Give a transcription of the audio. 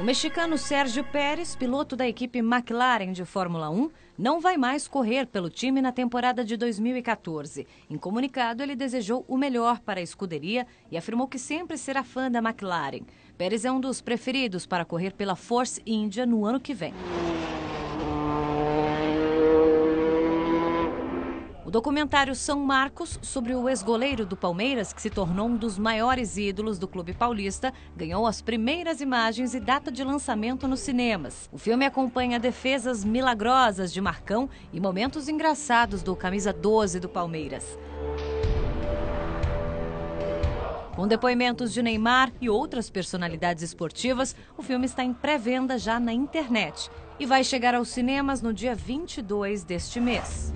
O mexicano Sérgio Pérez, piloto da equipe McLaren de Fórmula 1, não vai mais correr pelo time na temporada de 2014. Em comunicado, ele desejou o melhor para a escuderia e afirmou que sempre será fã da McLaren. Pérez é um dos preferidos para correr pela Force India no ano que vem. O documentário São Marcos, sobre o ex-goleiro do Palmeiras, que se tornou um dos maiores ídolos do clube paulista, ganhou as primeiras imagens e data de lançamento nos cinemas. O filme acompanha defesas milagrosas de Marcão e momentos engraçados do camisa 12 do Palmeiras. Com depoimentos de Neymar e outras personalidades esportivas, o filme está em pré-venda já na internet e vai chegar aos cinemas no dia 22 deste mês.